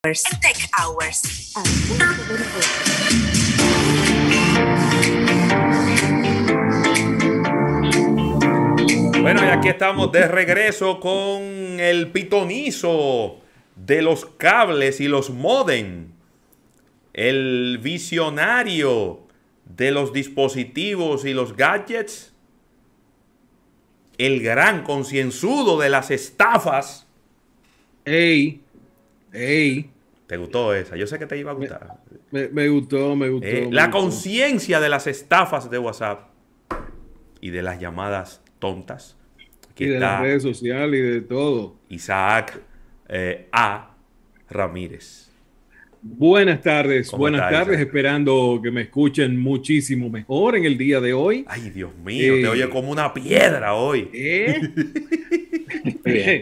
Hours. Bueno, y aquí estamos de regreso con el pitonizo de los cables y los modem. El visionario de los dispositivos y los gadgets. El gran concienzudo de las estafas. ¡Ey! Ey. ¿Te gustó esa? Yo sé que te iba a gustar. Me, gustó, me gustó. Eh, la conciencia de las estafas de WhatsApp y de las llamadas tontas. y de las redes sociales y de todo. Isaac eh, A. Ramírez. Buenas tardes, buenas tardes. Esperando que me escuchen muchísimo mejor en el día de hoy. Ay, Dios mío, te eh, oye como una piedra hoy.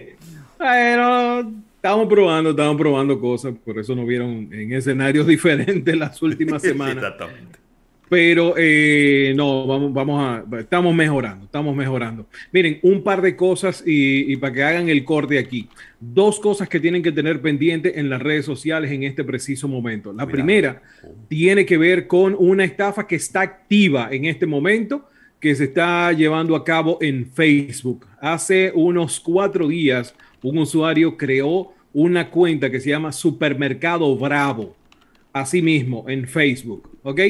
Pero Estábamos probando, estábamos probando cosas, por eso nos vieron en escenarios diferentes las últimas semanas. Exactamente. Pero eh, no, vamos, vamos a, estamos mejorando, estamos mejorando. Miren, un par de cosas y, para que hagan el corte aquí. Dos cosas que tienen que tener pendiente en las redes sociales en este preciso momento. La primera tiene que ver con una estafa que está activa en este momento, que se está llevando a cabo en Facebook. Hace unos cuatro días, un usuario creó una cuenta que se llama Supermercado Bravo, así mismo en Facebook, ¿ok?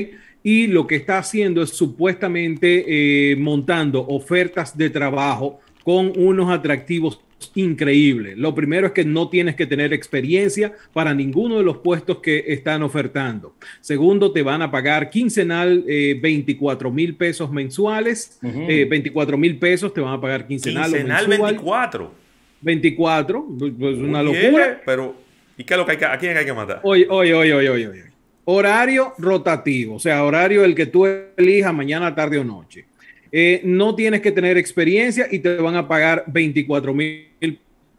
Y lo que está haciendo es supuestamente eh, montando ofertas de trabajo con unos atractivos increíbles. Lo primero es que no tienes que tener experiencia para ninguno de los puestos que están ofertando. Segundo, te van a pagar quincenal 24 eh, mil pesos mensuales. 24 eh, mil pesos te van a pagar quincenal. o mensual. 24. 24, pues, pues una locura. pero, ¿y qué es lo que hay que, a quién hay que matar? Oye, oye, oye, oye, oye, Horario rotativo, o sea, horario el que tú elijas mañana, tarde o noche. Eh, no tienes que tener experiencia y te van a pagar 24 mil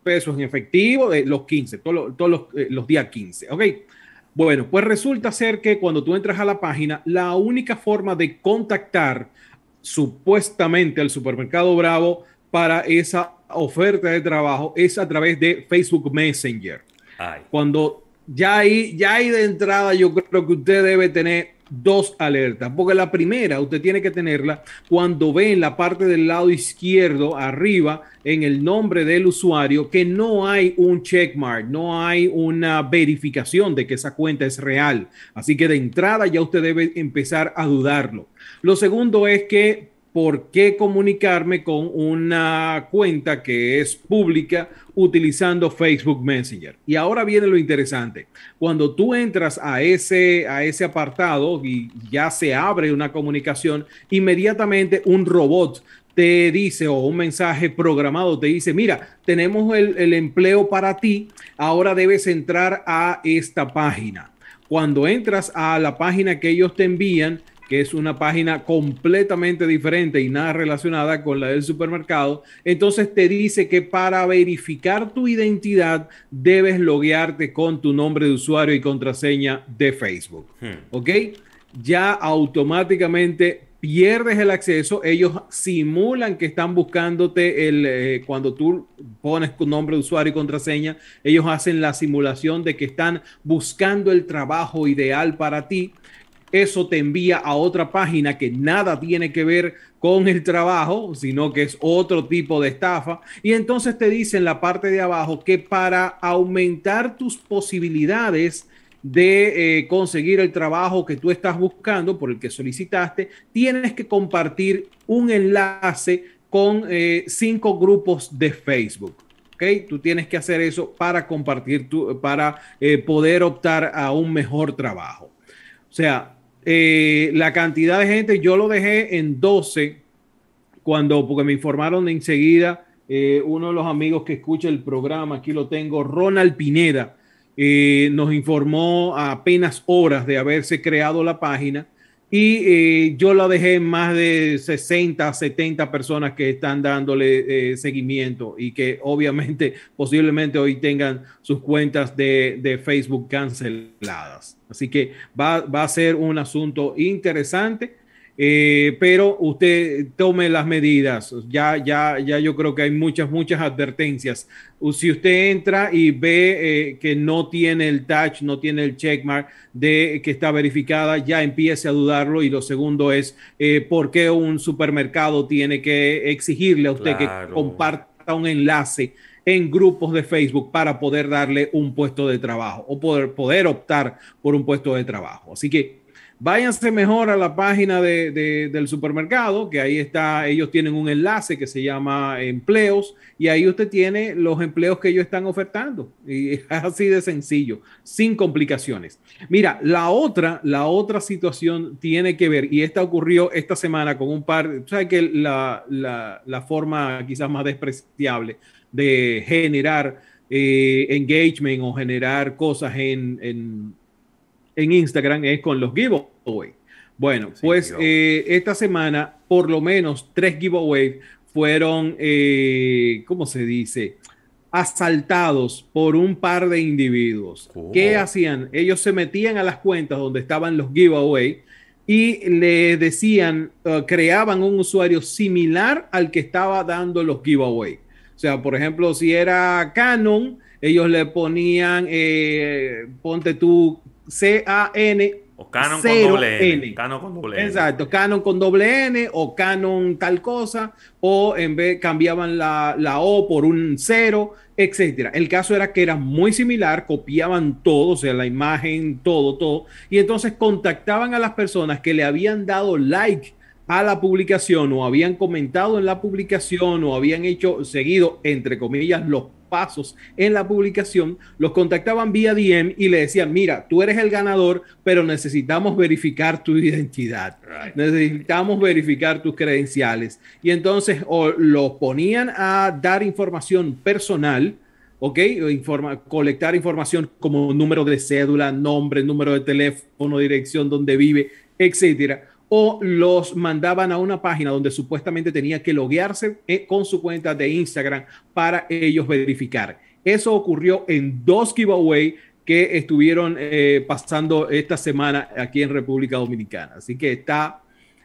pesos en efectivo de eh, los 15, todos los, eh, los días 15, ¿ok? Bueno, pues resulta ser que cuando tú entras a la página, la única forma de contactar supuestamente al supermercado Bravo para esa oferta de trabajo es a través de Facebook Messenger. Cuando ya ahí, ya ahí de entrada yo creo que usted debe tener dos alertas, porque la primera usted tiene que tenerla cuando ve en la parte del lado izquierdo, arriba, en el nombre del usuario, que no hay un checkmark, no hay una verificación de que esa cuenta es real. Así que de entrada ya usted debe empezar a dudarlo. Lo segundo es que por qué comunicarme con una cuenta que es pública utilizando Facebook Messenger. Y ahora viene lo interesante. Cuando tú entras a ese, a ese apartado y ya se abre una comunicación, inmediatamente un robot te dice o un mensaje programado te dice, mira, tenemos el, el empleo para ti, ahora debes entrar a esta página. Cuando entras a la página que ellos te envían, que es una página completamente diferente y nada relacionada con la del supermercado, entonces te dice que para verificar tu identidad debes loguearte con tu nombre de usuario y contraseña de Facebook. Hmm. ¿Ok? Ya automáticamente pierdes el acceso, ellos simulan que están buscándote el, eh, cuando tú pones tu nombre de usuario y contraseña, ellos hacen la simulación de que están buscando el trabajo ideal para ti eso te envía a otra página que nada tiene que ver con el trabajo, sino que es otro tipo de estafa. Y entonces te dice en la parte de abajo que para aumentar tus posibilidades de eh, conseguir el trabajo que tú estás buscando, por el que solicitaste, tienes que compartir un enlace con eh, cinco grupos de Facebook. ¿ok? Tú tienes que hacer eso para compartir, tu, para eh, poder optar a un mejor trabajo. O sea, eh, la cantidad de gente, yo lo dejé en 12 cuando, porque me informaron enseguida eh, uno de los amigos que escucha el programa, aquí lo tengo, Ronald Pineda, eh, nos informó a apenas horas de haberse creado la página y eh, yo la dejé en más de 60, 70 personas que están dándole eh, seguimiento y que obviamente posiblemente hoy tengan sus cuentas de, Facebook canceladas. Así que va, va, a ser un asunto interesante eh, pero usted tome las medidas. Ya, ya, ya yo creo que hay muchas, muchas advertencias. Si usted entra y ve eh, que no tiene el touch, no tiene el checkmark de que está verificada, ya empiece a dudarlo. Y lo segundo es, eh, ¿por qué un supermercado tiene que exigirle a usted que comparta un enlace? en grupos de Facebook para poder darle un puesto de trabajo o poder, poder optar por un puesto de trabajo. Así que váyanse mejor a la página del supermercado, que ahí está, ellos tienen un enlace que se llama empleos y ahí usted tiene los empleos que ellos están ofertando. Y es así de sencillo, sin complicaciones. Mira, la otra, la otra situación tiene que ver, y esta ocurrió esta semana con un par, sabes que la, la, la forma quizás más despreciable de generar eh, engagement o generar cosas en en Instagram es con los giveaways. Bueno, pues eh, esta semana por lo menos tres giveaways fueron, eh, ¿cómo se dice? Asaltados por un par de individuos. ¿Qué hacían? Ellos se metían a las cuentas donde estaban los giveaways y le decían, eh, creaban un usuario similar al que estaba dando los giveaways. O sea, por ejemplo, si era Canon, ellos le ponían, ponte tú, C-A-N. O Canon con doble N. Canon con N. Exacto, Canon con doble N o Canon tal cosa, o en vez cambiaban la, la O por un cero, etcétera. El caso era que era muy similar, copiaban todo, o sea, la imagen, todo, todo, y entonces contactaban a las personas que le habían dado like a la publicación o habían comentado en la publicación o habían hecho seguido, entre comillas, los pasos en la publicación, los contactaban vía DM y le decían, mira, tú eres el ganador, pero necesitamos verificar tu identidad, necesitamos verificar tus credenciales. Y entonces los ponían a dar información personal, ¿ok? Informa, colectar información como número de cédula, nombre, número de teléfono, dirección donde vive, etcétera o los mandaban a una página donde supuestamente tenía que loguearse eh, con su cuenta de Instagram para ellos verificar. Eso ocurrió en dos giveaways que estuvieron eh, pasando esta semana aquí en República Dominicana. Así que está,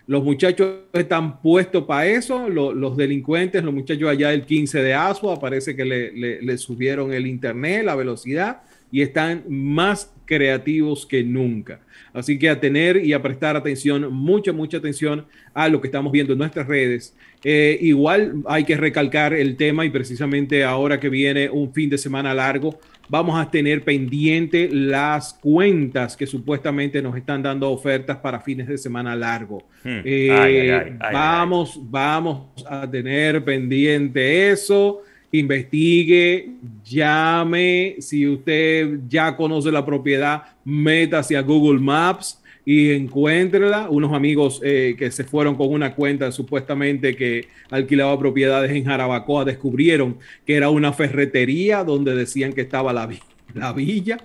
los muchachos están puestos para eso, los delincuentes, los muchachos allá del 15 de Asua, parece que le, le subieron el internet, la velocidad y están más creativos que nunca. Así que a tener y a prestar atención, mucha, mucha atención a lo que estamos viendo en nuestras redes. Eh, igual hay que recalcar el tema y precisamente ahora que viene un fin de semana largo, vamos a tener pendiente las cuentas que supuestamente nos están dando ofertas para fines de semana largo. Hmm. Eh, vamos, vamos a tener pendiente eso investigue, llame, si usted ya conoce la propiedad, métase hacia Google Maps y encuéntrela. Unos amigos eh, que se fueron con una cuenta supuestamente que alquilaba propiedades en Jarabacoa descubrieron que era una ferretería donde decían que estaba la, la villa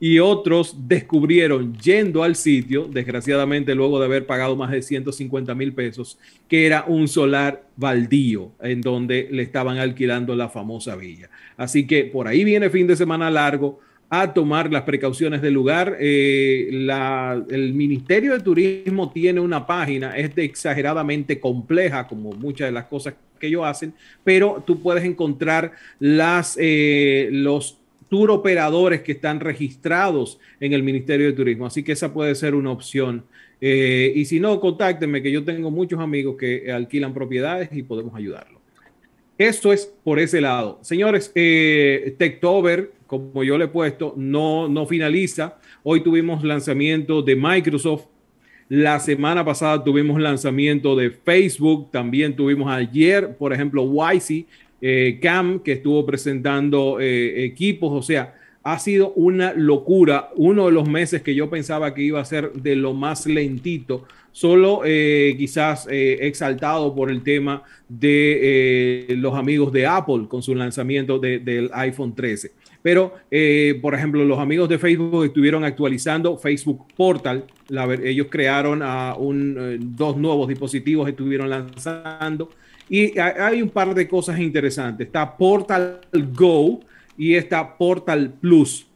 y otros descubrieron yendo al sitio, desgraciadamente luego de haber pagado más de 150 mil pesos, que era un solar baldío en donde le estaban alquilando la famosa villa. Así que por ahí viene fin de semana largo a tomar las precauciones del lugar. Eh, el Ministerio de Turismo tiene una página, es de exageradamente compleja, como muchas de las cosas que ellos hacen, pero tú puedes encontrar las, eh, los tour operadores que están registrados en el Ministerio de Turismo. Así que esa puede ser una opción. Eh, y si no, contáctenme, que yo tengo muchos amigos que alquilan propiedades y podemos ayudarlo. Eso es por ese lado. Señores, eh, Techtober, como yo le he puesto, no, no finaliza. Hoy tuvimos lanzamiento de Microsoft. La semana pasada tuvimos lanzamiento de Facebook. También tuvimos ayer, por ejemplo, YC, eh, Cam, que estuvo presentando eh, equipos, o sea, ha sido una locura. Uno de los meses que yo pensaba que iba a ser de lo más lentito, solo eh, quizás exaltado por el tema de los amigos de Apple con su lanzamiento del iPhone 13. Pero, por ejemplo, los amigos de Facebook estuvieron actualizando Facebook Portal. ellos crearon dos nuevos dispositivos, estuvieron lanzando y hay un par de cosas interesantes. Está Portal Go y está Portal Plus.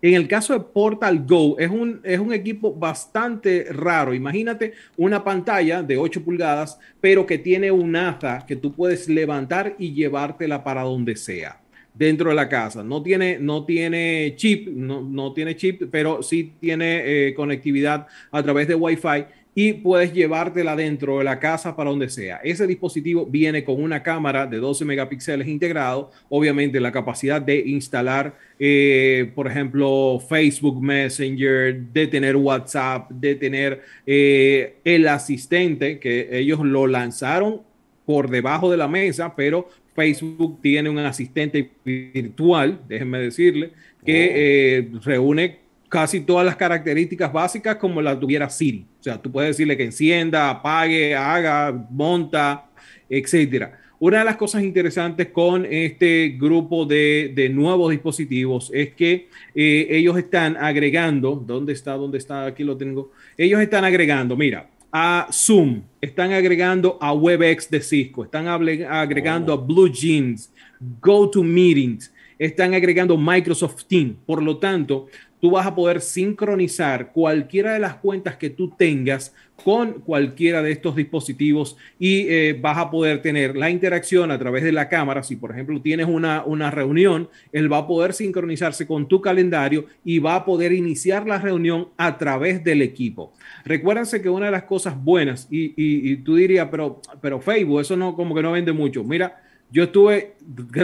En el caso de Portal Go, es un, es un equipo bastante raro. Imagínate una pantalla de 8 pulgadas, pero que tiene un asa que tú puedes levantar y llevártela para donde sea dentro de la casa. No tiene, no tiene chip, no, tiene chip, pero sí tiene eh, conectividad a través de Wi-Fi y puedes llevártela dentro de la casa para donde sea. Ese dispositivo viene con una cámara de 12 megapíxeles integrado, obviamente la capacidad de instalar, eh, por ejemplo, Facebook Messenger, de tener WhatsApp, de tener eh, el asistente, que ellos lo lanzaron por debajo de la mesa, pero Facebook tiene un asistente virtual, déjenme decirle, que oh. eh, reúne casi todas las características básicas como las tuviera Siri. O sea, tú puedes decirle que encienda, apague, haga, monta, etcétera. Una de las cosas interesantes con este grupo de, nuevos dispositivos es que eh, ellos están agregando, ¿dónde está? ¿Dónde está? Aquí lo tengo. Ellos están agregando, mira, a Zoom, están agregando a WebEx de Cisco, están agregando oh, a Blue Jeans, GoToMeetings, están agregando Microsoft Teams. Por lo tanto, tú vas a poder sincronizar cualquiera de las cuentas que tú tengas con cualquiera de estos dispositivos y eh, vas a poder tener la interacción a través de la cámara. Si, por ejemplo, tienes una, reunión, él va a poder sincronizarse con tu calendario y va a poder iniciar la reunión a través del equipo. Recuérdense que una de las cosas buenas, y, tú dirías, pero, pero Facebook, eso no, como que no vende mucho. Mira, yo estuve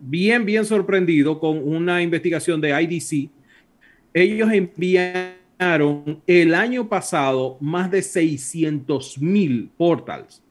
bien, bien sorprendido con una investigación de IDC ellos enviaron el año pasado más de 600 mil portals.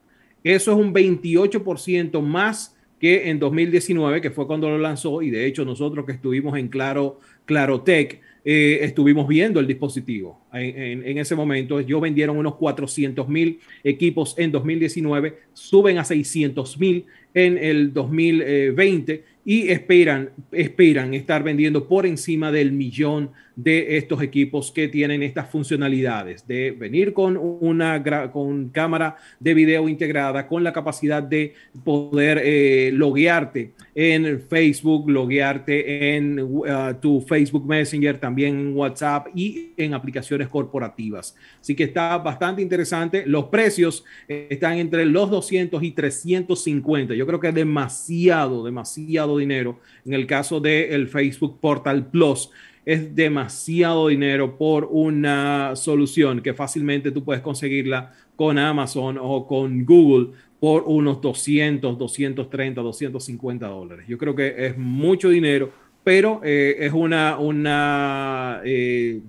Eso es un 28% más que en 2019, que fue cuando lo lanzó, y de hecho nosotros que estuvimos en Claro, Tech, eh, estuvimos viendo el dispositivo. En, ese momento, yo vendieron unos 400 mil equipos en 2019, suben a 600 mil en el 2020 y esperan, esperan estar vendiendo por encima del millón de estos equipos que tienen estas funcionalidades, de venir con una con cámara de video integrada, con la capacidad de poder eh, loguearte en Facebook, loguearte en uh, tu Facebook Messenger, también en WhatsApp y en aplicaciones corporativas. Así que está bastante interesante. Los precios están entre los 200 y 350. Yo creo que es demasiado, demasiado dinero. En el caso del el Facebook Portal Plus, es demasiado dinero por una solución que fácilmente tú puedes conseguirla con Amazon o con Google por unos 200, 230, 250 dólares. Yo creo que es mucho dinero, pero eh, es una, una eh,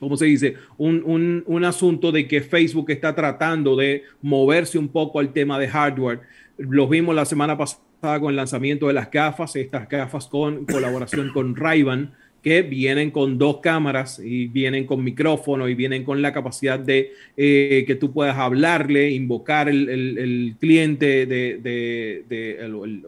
¿cómo se dice? un, asunto de que Facebook está tratando de moverse un poco al tema de hardware. Lo vimos la semana pasada Ah, con el lanzamiento de las gafas, estas gafas con colaboración con ray que vienen con dos cámaras y vienen con micrófono y vienen con la capacidad de eh, que tú puedas hablarle, invocar el, cliente, de,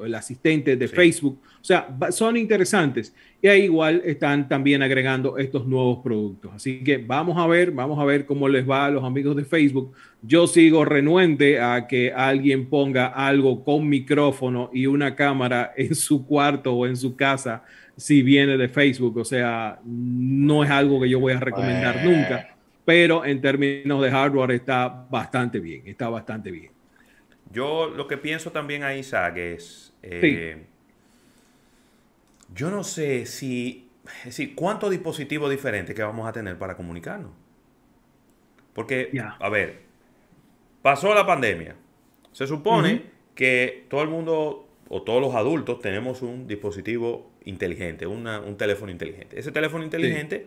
el, asistente de Facebook o sea, son interesantes. Y ahí igual están también agregando estos nuevos productos. Así que vamos a ver, vamos a ver cómo les va a los amigos de Facebook. Yo sigo renuente a que alguien ponga algo con micrófono y una cámara en su cuarto o en su casa si viene de Facebook. O sea, no es algo que yo voy a recomendar nunca. Pero en términos de hardware está bastante bien, está bastante bien. Yo lo que pienso también ahí, Isaac, es yo no sé si, si cuántos dispositivos diferentes que vamos a tener para comunicarnos. Porque, a ver, pasó la pandemia. Se supone que todo el mundo o todos los adultos tenemos un dispositivo inteligente, un teléfono inteligente. Ese teléfono inteligente,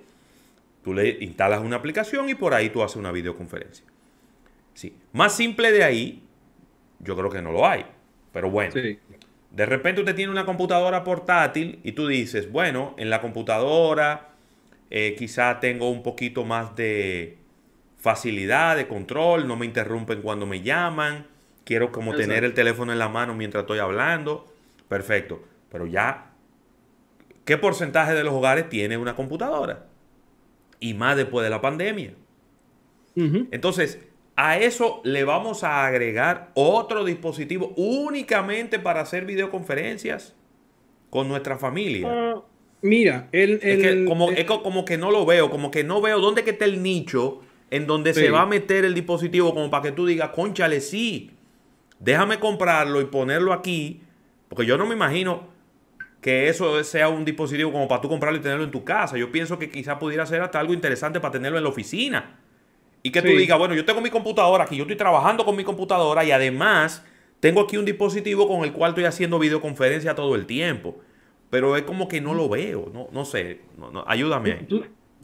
tú le instalas una aplicación y por ahí tú haces una videoconferencia. Sí. Más simple de ahí, yo creo que no lo hay. Pero bueno. De repente usted tiene una computadora portátil y tú dices, bueno, en la computadora eh, quizá tengo un poquito más de facilidad, de control, no me interrumpen cuando me llaman, quiero como tener el teléfono en la mano mientras estoy hablando. Perfecto, pero ya, ¿qué porcentaje de los hogares tiene una computadora? Y más después de la pandemia. Entonces, a eso le vamos a agregar otro dispositivo únicamente para hacer videoconferencias con nuestra familia. Ah, mira, es, como, como que no lo veo, como que no veo dónde que está el nicho en donde se va a meter el dispositivo como para que tú digas, conchale, sí, déjame comprarlo y ponerlo aquí, porque yo no me imagino que eso sea un dispositivo como para tú comprarlo y tenerlo en tu casa. Yo pienso que quizá pudiera ser hasta algo interesante para tenerlo en la oficina. Y que tú digas, bueno, yo tengo mi computadora aquí, yo estoy trabajando con mi computadora y además tengo aquí un dispositivo con el cual estoy haciendo videoconferencia todo el tiempo. Pero es como que no lo veo, no, no sé, ayúdame.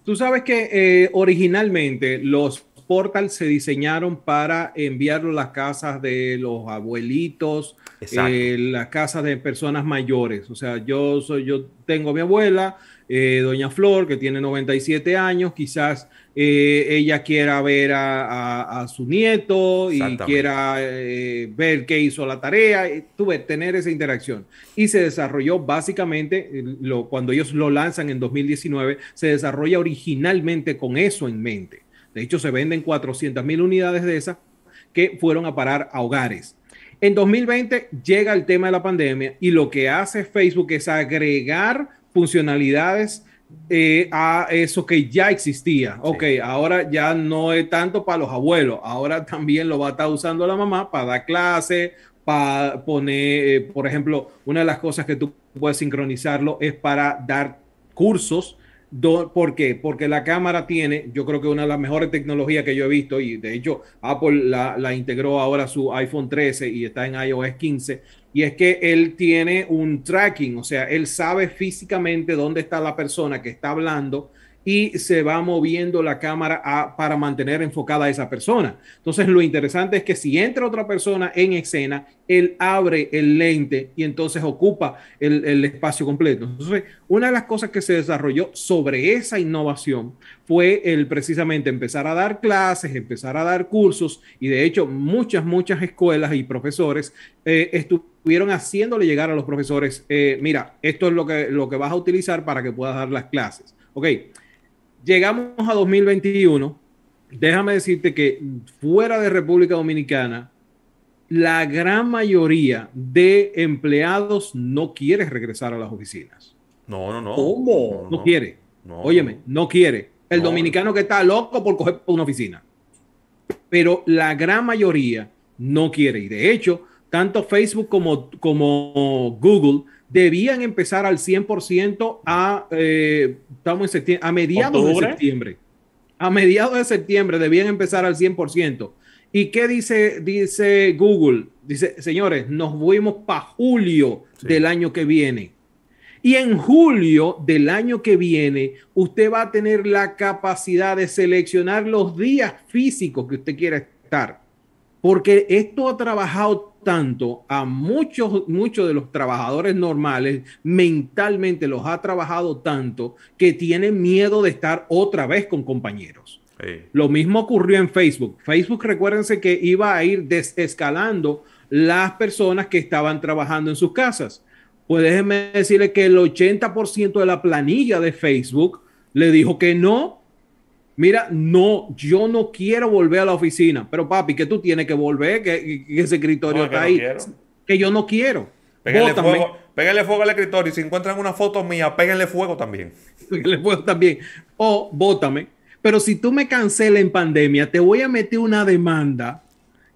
¿Tú, sabes que eh, originalmente los portals se diseñaron para enviarlo a las casas de los abuelitos, eh, las casas de personas mayores. O sea, yo, soy, yo tengo a mi abuela eh, doña Flor, que tiene 97 años, quizás eh, ella quiera ver a, su nieto y quiera eh, ver qué hizo la tarea, tuve tener esa interacción. Y se desarrolló básicamente, cuando ellos lo lanzan en 2019, se desarrolla originalmente con eso en mente. De hecho, se venden 400 mil unidades de esas que fueron a parar a hogares. En 2020 llega el tema de la pandemia y lo que hace Facebook es agregar funcionalidades eh, a eso que ya existía. okay. Ok, ahora ya no es tanto para los abuelos, ahora también lo va a estar usando la mamá para dar clases, para poner, eh, por ejemplo, una de las cosas que tú puedes sincronizarlo es para dar cursos ¿Por qué? Porque la cámara tiene, yo creo que una de las mejores tecnologías que yo he visto, y de hecho Apple la, la integró ahora su iPhone 13 y está en iOS 15, y es que él tiene un tracking, o sea, él sabe físicamente dónde está la persona que está hablando, y se va moviendo la cámara para mantener enfocada a esa persona. Entonces, lo interesante es que si entra otra persona en escena, él abre el lente y entonces ocupa el, espacio completo. Entonces, una de las cosas que se desarrolló sobre esa innovación fue el precisamente empezar a dar clases, empezar a dar cursos y de hecho muchas, muchas escuelas y profesores eh, estuvieron haciéndole llegar a los profesores, eh, mira, esto es lo que, lo que vas a utilizar para que puedas dar las clases. Ok, llegamos a 2021, déjame decirte que fuera de República Dominicana, la gran mayoría de empleados no quiere regresar a las oficinas. No, no, no. ¿Cómo? No, quiere. Óyeme, no quiere. El dominicano que está loco por coger una oficina. Pero la gran mayoría no quiere. Y de hecho, tanto Facebook como, como Google debían empezar al 100% a, eh, estamos a mediados de septiembre. A mediados de septiembre debían empezar al 100%. ¿Y qué dice, dice Google? Dice, señores, nos fuimos para julio del año que viene. Y en julio del año que viene, usted va a tener la capacidad de seleccionar los días físicos que usted quiera estar. Porque esto ha trabajado tanto a muchos, muchos de los trabajadores normales, mentalmente los ha trabajado tanto que tienen miedo de estar otra vez con compañeros. Lo mismo ocurrió en Facebook. Facebook, recuérdense que iba a ir desescalando las personas que estaban trabajando en sus casas. Pues déjenme decirle que el 80% de la planilla de Facebook le dijo que no mira, no, yo no quiero volver a la oficina, pero papi, que tú tienes que volver, que, ese escritorio está ahí, que yo no quiero. Pégale fuego, fuego al escritorio y si encuentran una foto mía, pégale fuego también. Pégale fuego también. O bótame. Pero si tú me cancelas en pandemia, te voy a meter una demanda.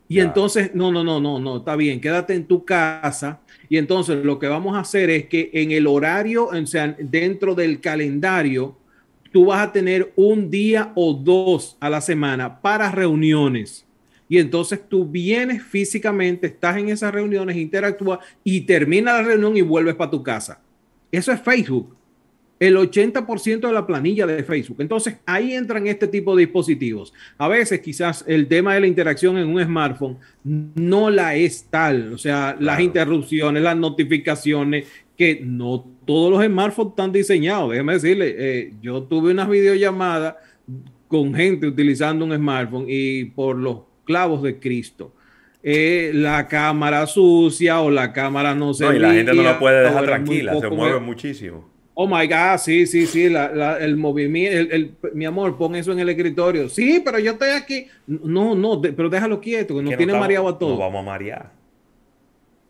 Y entonces, no, no, no, no, no, está bien, quédate en tu casa. Y entonces lo que vamos a hacer es que en el horario, o sea, dentro del calendario, tú vas a tener un día o dos a la semana para reuniones. Y entonces tú vienes físicamente, estás en esas reuniones, interactúa y termina la reunión y vuelves para tu casa. Eso es Facebook. El 80% de la planilla de Facebook. Entonces ahí entran este tipo de dispositivos. A veces quizás el tema de la interacción en un smartphone no la es tal. O sea, las interrupciones, las notificaciones, que no todos los smartphones están diseñados. Déjeme decirle, eh, yo tuve una videollamada con gente utilizando un smartphone y por los clavos de Cristo. Eh, la cámara sucia o la cámara no se. No, la gente no la puede dejar tranquila, se mueve muchísimo. Oh my God, sí, sí, sí, el movimiento, mi amor, pon eso en el escritorio. Sí, pero yo estoy aquí. No, no, pero déjalo quieto, que no tiene mareado a todos. No vamos a marear.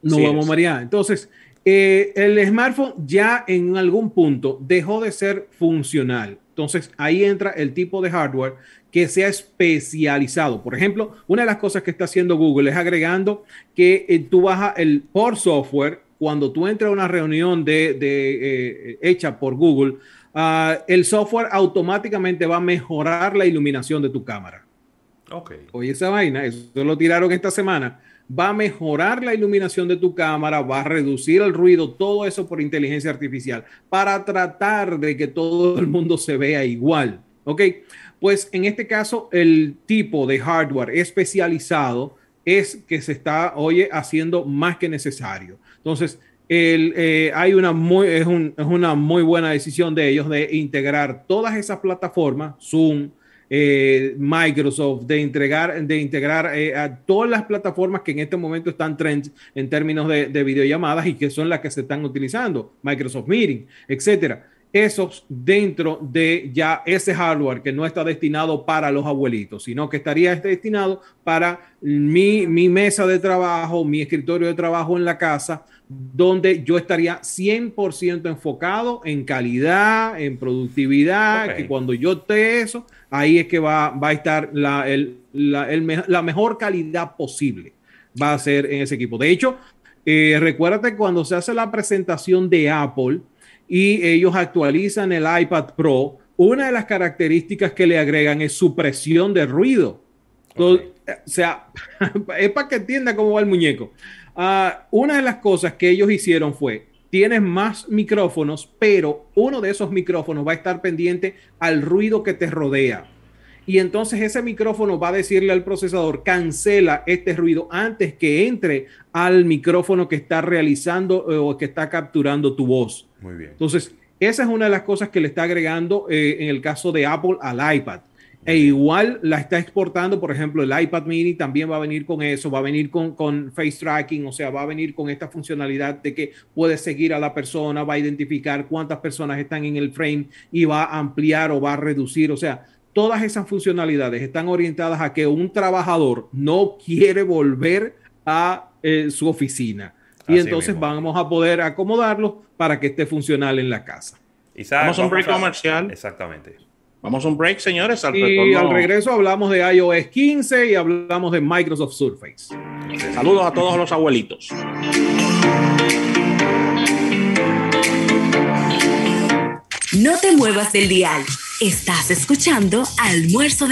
No vamos a marear. Entonces, eh, el smartphone ya en algún punto dejó de ser funcional. Entonces ahí entra el tipo de hardware que sea especializado. Por ejemplo, una de las cosas que está haciendo Google es agregando que eh, tú bajas el por software cuando tú entras a una reunión de, eh, hecha por Google, ah, el software automáticamente va a mejorar la iluminación de tu cámara. Ok. Oye, esa vaina, eso lo tiraron esta semana va a mejorar la iluminación de tu cámara, va a reducir el ruido, todo eso por inteligencia artificial, para tratar de que todo el mundo se vea igual. ¿Ok? Pues en este caso, el tipo de hardware especializado es que se está, oye, haciendo más que necesario. Entonces, eh, hay una muy, es, es una muy buena decisión de ellos de integrar todas esas plataformas, Zoom, eh, Microsoft, de entregar, de integrar eh, a todas las plataformas que en este momento están trends en términos de, videollamadas y que son las que se están utilizando, Microsoft Meeting, etcétera esos dentro de ya ese hardware que no está destinado para los abuelitos, sino que estaría destinado para mi, mi, mesa de trabajo, mi escritorio de trabajo en la casa, donde yo estaría 100% enfocado en calidad, en productividad, que cuando yo esté eso, ahí es que va, a estar la, mejor calidad posible, va a ser en ese equipo. De hecho, eh, recuérdate cuando se hace la presentación de Apple y ellos actualizan el iPad Pro, una de las características que le agregan es su presión de ruido. o sea, es para que entienda cómo va el muñeco. Ah, una de las cosas que ellos hicieron fue, tienes más micrófonos, pero uno de esos micrófonos va a estar pendiente al ruido que te rodea. Y entonces ese micrófono va a decirle al procesador, cancela este ruido antes que entre al micrófono que está realizando eh, o que está capturando tu voz. Muy bien. Entonces, esa es una de las cosas que le está agregando eh, en el caso de Apple al iPad. E igual la está exportando, por ejemplo, el iPad mini también va a venir con eso, va a venir con, face tracking, o sea, va a venir con esta funcionalidad de que puede seguir a la persona, va a identificar cuántas personas están en el frame y va a ampliar o va a reducir, o sea, todas esas funcionalidades están orientadas a que un trabajador no quiere volver a eh, su oficina. Y entonces vamos a poder acomodarlo para que esté funcional en la casa. y vamos un break comercial. Exactamente. Vamos a un break, señores. Al y al regreso hablamos de iOS 15 y hablamos de Microsoft Surface. Saludos a todos los abuelitos. No te muevas del dial. Estás escuchando Almuerzo de